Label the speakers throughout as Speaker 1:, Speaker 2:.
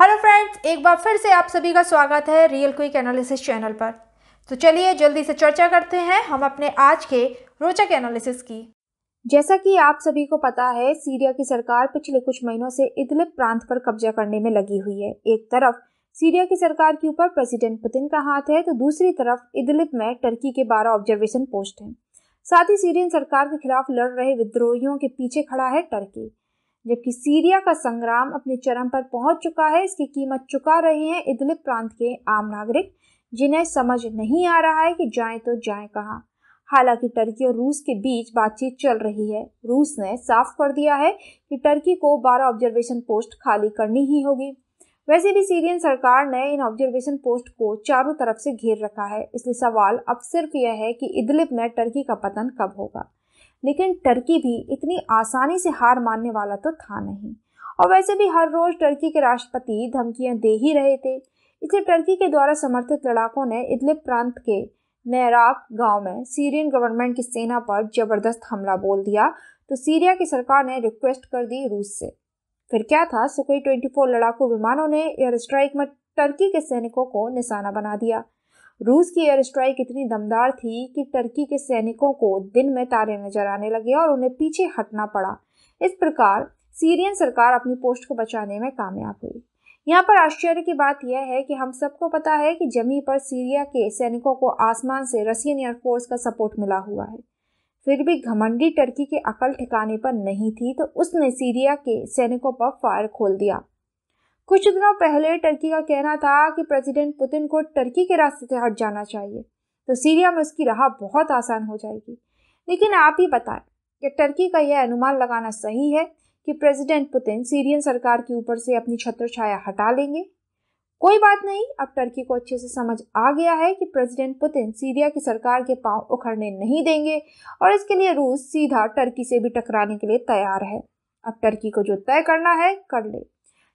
Speaker 1: Hello friends एक बार फिर से आप सभी का स्वागत है रियल क्विक एनालिसिस चैनल पर तो चलिए जल्दी से चर्चा करते हैं हम अपने आज के रोचक एनालिसिस की जैसा कि आप सभी को पता है सीरिया की सरकार पिछले कुछ महीनों से इदलिब प्रांत पर कब्जा करने में लगी हुई है एक तरफ सीरिया की सरकार के ऊपर प्रेसिडेंट पुतिन का हाथ है तो दूसरी तरफ इदलिब में टर्की के बारह ऑब्जर्वेशन पोस्ट हैं साथ ही सीरियन सरकार के खिलाफ लड़ रहे विद्रोहियों के पीछे खड़ा है टर्की जबकि सीरिया का संग्राम अपने चरम पर पहुंच चुका है इसकी कीमत चुका रहे हैं इदलिब प्रांत के आम नागरिक जिन्हें समझ नहीं आ रहा है कि जाएं तो जाएं कहाँ हालांकि टर्की और रूस के बीच बातचीत चल रही है रूस ने साफ कर दिया है कि टर्की को 12 ऑब्जर्वेशन पोस्ट खाली करनी ही होगी वैसे भी सीरियन सरकार ने इन ऑब्जर्वेशन पोस्ट को चारों तरफ से घेर रखा है इसलिए सवाल अब सिर्फ यह है कि इदलिब में टर्की का पतन कब होगा लेकिन टर्की भी इतनी आसानी से हार मानने वाला तो था नहीं और वैसे भी हर रोज़ टर्की के राष्ट्रपति धमकियां दे ही रहे थे इसे टर्की के द्वारा समर्थित लड़ाकों ने इदलिब प्रांत के नैराक गांव में सीरियन गवर्नमेंट की सेना पर जबरदस्त हमला बोल दिया तो सीरिया की सरकार ने रिक्वेस्ट कर दी रूस से फिर क्या था ट्वेंटी फोर लड़ाकू विमानों ने एयर स्ट्राइक में टर्की के सैनिकों को निशाना बना दिया रूस की एयर स्ट्राइक इतनी दमदार थी कि टर्की के सैनिकों को दिन में तारे नजर आने लगे और उन्हें पीछे हटना पड़ा इस प्रकार सीरियन सरकार अपनी पोस्ट को बचाने में कामयाब हुई यहाँ पर आश्चर्य की बात यह है कि हम सबको पता है कि जमी पर सीरिया के सैनिकों को आसमान से रसियन एयरफोर्स का सपोर्ट मिला हुआ है फिर भी घमंडी टर्की के अकल ठिकाने पर नहीं थी तो उसने सीरिया के सैनिकों पर फायर खोल दिया कुछ दिनों पहले टर्की का कहना था कि प्रेसिडेंट पुतिन को टर्की के रास्ते से हट जाना चाहिए तो सीरिया में उसकी राह बहुत आसान हो जाएगी लेकिन आप ही बताएं कि टर्की का यह अनुमान लगाना सही है कि प्रेसिडेंट पुतिन सीरियन सरकार के ऊपर से अपनी छत्र छाया हटा लेंगे कोई बात नहीं अब टर्की को अच्छे से समझ आ गया है कि प्रेसिडेंट पुतिन सीरिया की सरकार के पांव उखड़ने नहीं देंगे और इसके लिए रूस सीधा टर्की से भी टकराने के लिए तैयार है अब टर्की को जो तय करना है कर ले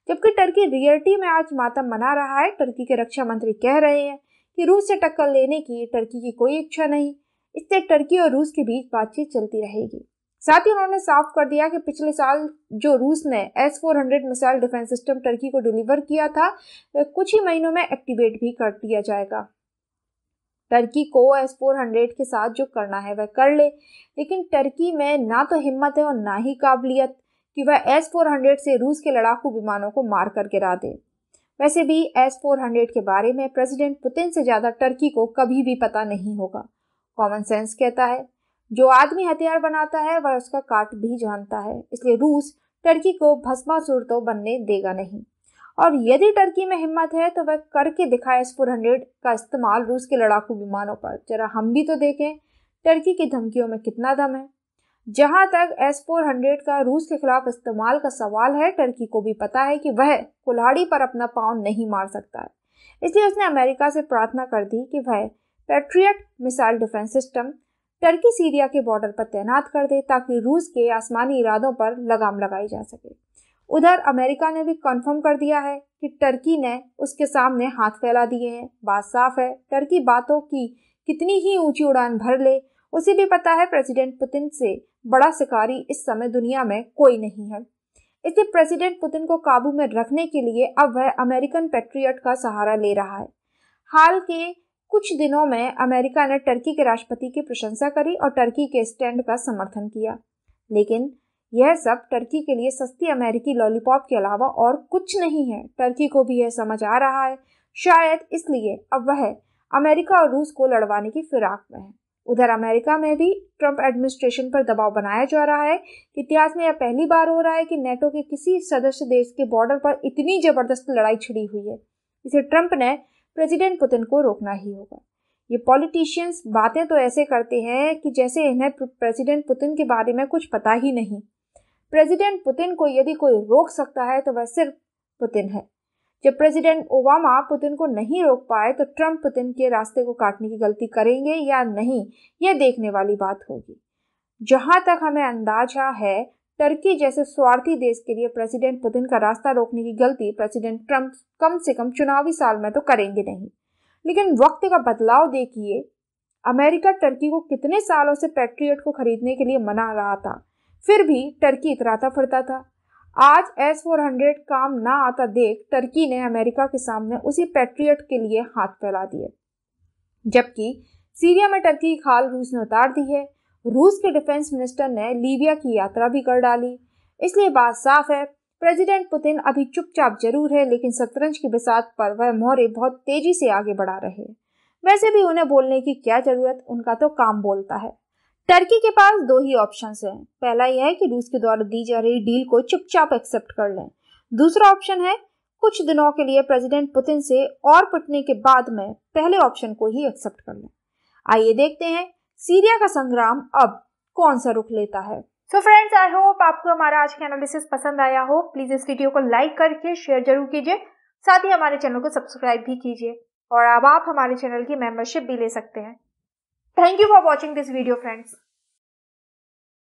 Speaker 1: जबकि टर्की रियलिटी में आज मातम मना रहा है टर्की के रक्षा मंत्री कह रहे हैं कि रूस से टक्कर लेने की टर्की की कोई इच्छा नहीं इससे टर्की और रूस के बीच बातचीत चलती रहेगी साथ ही उन्होंने साफ कर दिया कि पिछले साल जो रूस ने S four hundred missile defence system Turkey को डिलीवर किया था कुछ ही महीनों में एक्टिवेट भी कर दिया जाएगा टर्की को एस फोर हंड्रेड के साथ जो करना है वह कर ले लेकिन टर्की में ना तो हिम्मत है और ना ही काबिलियत कि वह एस फोर हंड्रेड से रूस के लड़ाकू विमानों को मार कर गिरा दे वैसे भी एस फोर हंड्रेड के बारे में प्रेसिडेंट पुतिन से ज़्यादा टर्की को कभी भी पता नहीं होगा कॉमन सेंस कहता है जो आदमी हथियार बनाता है वह उसका काट भी जानता है इसलिए रूस टर्की को भस्मासुर तो बनने देगा नहीं और यदि टर्की में हिम्मत है तो वह करके दिखाए एस फोर हंड्रेड का इस्तेमाल रूस के लड़ाकू विमानों पर जरा हम भी तो देखें टर्की की धमकियों में कितना दम है जहां तक एस फोर हंड्रेड का रूस के खिलाफ इस्तेमाल का सवाल है टर्की को भी पता है कि वह कुल्हाड़ी पर अपना पाँव नहीं मार सकता है इसलिए उसने अमेरिका से प्रार्थना कर दी कि वह Patriot missile defence system Turkey Syria के बॉर्डर पर तैनात कर दे ताकि रूस के आसमानी इरादों पर लगाम लगाई जा सके उधर अमेरिका ने भी कन्फर्म कर दिया है कि टर्की ने उसके सामने हाथ फैला दिए हैं बात साफ है टर्की बातों की कितनी ही ऊंची उड़ान भर ले उसे भी पता है प्रेसिडेंट पुतिन से बड़ा शिकारी इस समय दुनिया में कोई नहीं है इसलिए प्रेसिडेंट पुतिन को काबू में रखने के लिए अब वह अमेरिकन पेट्रियट का सहारा ले रहा है हाल के कुछ दिनों में अमेरिका ने टर्की के राष्ट्रपति की प्रशंसा करी और टर्की के स्टैंड का समर्थन किया लेकिन यह सब टर्की के लिए सस्ती अमेरिकी लॉलीपॉप के अलावा और कुछ नहीं है टर्की को भी यह समझ आ रहा है शायद इसलिए अब वह अमेरिका और रूस को लड़वाने की फिराक में है उधर अमेरिका में भी ट्रंप एडमिनिस्ट्रेशन पर दबाव बनाया जा रहा है इतिहास में यह पहली बार हो रहा है कि नेटो के किसी सदस्य देश के बॉर्डर पर इतनी जबरदस्त लड़ाई छिड़ी हुई है इसे ट्रंप ने प्रेसिडेंट पुतिन को रोकना ही होगा ये पॉलिटिशियंस बातें तो ऐसे करते हैं कि जैसे इन्हें प्रेसिडेंट पुतिन के बारे में कुछ पता ही नहीं प्रेसिडेंट पुतिन को यदि कोई रोक सकता है तो वह सिर्फ पुतिन है जब प्रेसिडेंट ओबामा पुतिन को नहीं रोक पाए तो ट्रंप पुतिन के रास्ते को काटने की गलती करेंगे या नहीं यह देखने वाली बात होगी जहां तक हमें अंदाजा है टर्की जैसे स्वार्थी देश के लिए प्रेसिडेंट पुतिन का रास्ता रोकने की गलती प्रेसिडेंट ट्रंप कम से कम चुनावी साल में तो करेंगे नहीं लेकिन वक्त का बदलाव देखिए अमेरिका टर्की को कितने सालों से पैट्रियट को खरीदने के लिए मना रहा था फिर भी टर्की इतराता फिरता था आज एस फोर हंड्रेड काम ना आता देख टर्की ने अमेरिका के सामने उसी पैट्रियट के लिए हाथ फैला दिए जबकि सीरिया में टर्की की खाल रूस ने उतार दी है रूस के डिफेंस मिनिस्टर ने लीबिया की यात्रा भी कर डाली इसलिए बात साफ है प्रेसिडेंट पुतिन अभी चुपचाप जरूर है लेकिन शतरंज की बिसात पर वह मोहरे बहुत तेजी से आगे बढ़ा रहे वैसे भी उन्हें बोलने की क्या जरूरत उनका तो काम बोलता है टर्की के पास दो ही ऑप्शन हैं पहला यह है कि रूस के द्वारा दी जा रही डील को चुपचाप एक्सेप्ट कर लें दूसरा ऑप्शन है कुछ दिनों के लिए प्रेसिडेंट पुतिन से और पिटने के बाद में पहले ऑप्शन को ही एक्सेप्ट कर लें आइए देखते हैं सीरिया का संग्राम अब कौन सा रुख लेता है सो फ्रेंड्स आई होप आपको हमारा आज का एनालिसिस पसंद आया हो प्लीज इस वीडियो को लाइक करके शेयर जरूर कीजिए साथ ही हमारे चैनल को सब्सक्राइब भी कीजिए और अब आप हमारे चैनल की मेंबरशिप भी ले सकते हैं Thank you for watching this video friends.